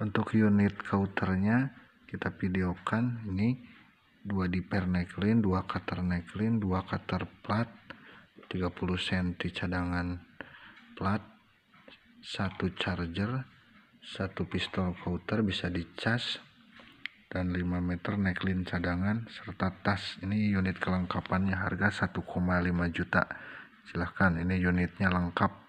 untuk unit kauternya kita videokan ini dua diper neckline dua cutter neckline dua cutter plat 30 cm cadangan plat satu charger satu pistol kauter bisa dicas dan 5 meter neckline cadangan serta tas ini unit kelengkapannya harga 1,5 juta silahkan ini unitnya lengkap